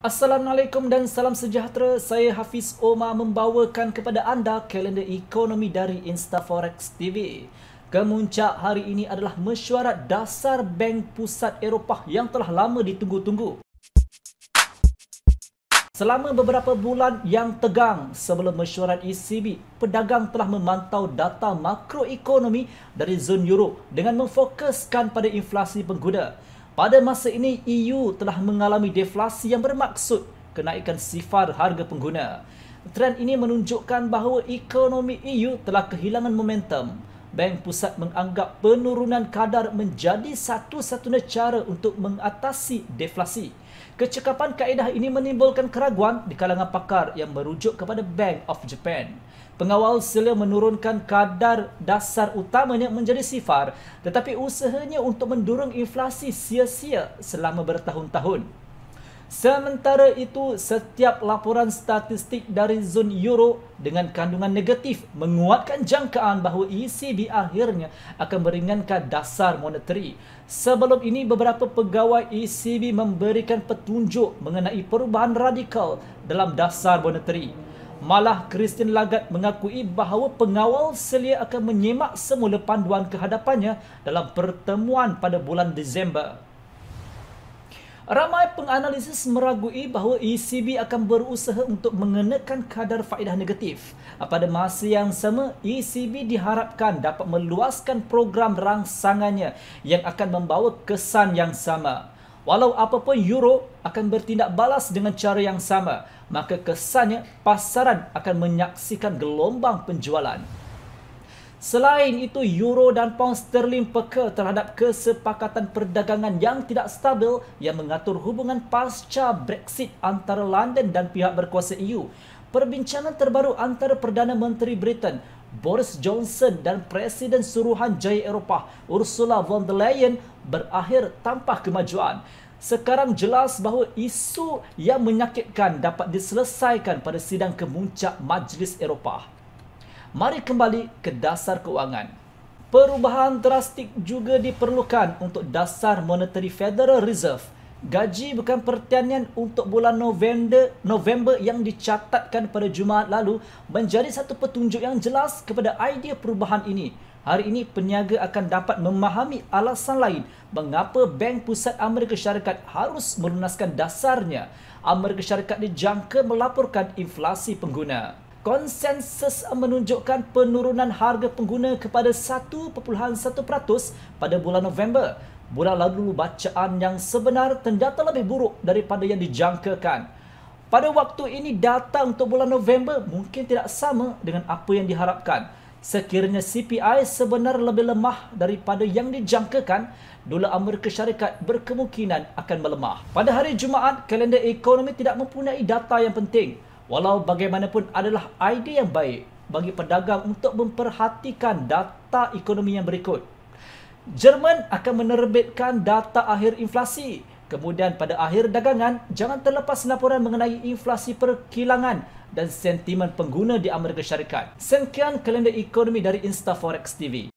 Assalamualaikum dan salam sejahtera. Saya Hafiz Omar membawakan kepada anda kalender ekonomi dari InstaForex TV. Kemuncak hari ini adalah mesyuarat dasar Bank Pusat Eropah yang telah lama ditunggu-tunggu. Selama beberapa bulan yang tegang sebelum mesyuarat ECB, pedagang telah memantau data makroekonomi dari zon Euro dengan memfokuskan pada inflasi pengguna. Pada masa ini EU telah mengalami deflasi yang bermaksud kenaikan sifar harga pengguna. Trend ini menunjukkan bahawa ekonomi EU telah kehilangan momentum. Bank Pusat menganggap penurunan kadar menjadi satu-satunya cara untuk mengatasi deflasi. Kecekapan kaedah ini menimbulkan keraguan di kalangan pakar yang merujuk kepada Bank of Japan. Pengawal sila menurunkan kadar dasar utamanya menjadi sifar tetapi usahanya untuk mendorong inflasi sia-sia selama bertahun-tahun. Sementara itu, setiap laporan statistik dari zon euro dengan kandungan negatif menguatkan jangkaan bahawa ECB akhirnya akan meringankan dasar moneteri. Sebelum ini, beberapa pegawai ECB memberikan petunjuk mengenai perubahan radikal dalam dasar moneteri. Malah Christine Lagarde mengakui bahawa pengawal selia akan menyemak semula panduan kehadapannya dalam pertemuan pada bulan Disember. Ramai penganalisis meragui bahawa ECB akan berusaha untuk mengenakan kadar faedah negatif. Pada masa yang sama, ECB diharapkan dapat meluaskan program rangsangannya yang akan membawa kesan yang sama. Walau apapun euro akan bertindak balas dengan cara yang sama, maka kesannya pasaran akan menyaksikan gelombang penjualan. Selain itu, euro dan pound sterling peka terhadap kesepakatan perdagangan yang tidak stabil yang mengatur hubungan pasca Brexit antara London dan pihak berkuasa EU. Perbincangan terbaru antara Perdana Menteri Britain Boris Johnson dan Presiden Suruhan Jaya Eropah Ursula von der Leyen berakhir tanpa kemajuan. Sekarang jelas bahawa isu yang menyakitkan dapat diselesaikan pada sidang kemuncak Majlis Eropah. Mari kembali ke dasar keuangan. Perubahan drastik juga diperlukan untuk dasar monetary Federal Reserve. Gaji bukan pertanian untuk bulan November November yang dicatatkan pada Jumaat lalu menjadi satu petunjuk yang jelas kepada idea perubahan ini. Hari ini peniaga akan dapat memahami alasan lain mengapa Bank Pusat Amerika Syarikat harus melunaskan dasarnya. Amerika Syarikat dijangka melaporkan inflasi pengguna konsensus menunjukkan penurunan harga pengguna kepada 1.1% pada bulan November. Bulan lalu bacaan yang sebenar ternyata lebih buruk daripada yang dijangkakan. Pada waktu ini data untuk bulan November mungkin tidak sama dengan apa yang diharapkan. Sekiranya CPI sebenar lebih lemah daripada yang dijangkakan, dolar Amerika Syarikat berkemungkinan akan melemah. Pada hari Jumaat, kalender ekonomi tidak mempunyai data yang penting. Walau bagaimanapun adalah idea yang baik bagi pedagang untuk memperhatikan data ekonomi yang berikut. Jerman akan menerbitkan data akhir inflasi. Kemudian pada akhir dagangan, jangan terlepas laporan mengenai inflasi perkilangan dan sentimen pengguna di Amerika Syarikat. Sekian kalender ekonomi dari InstaForex TV.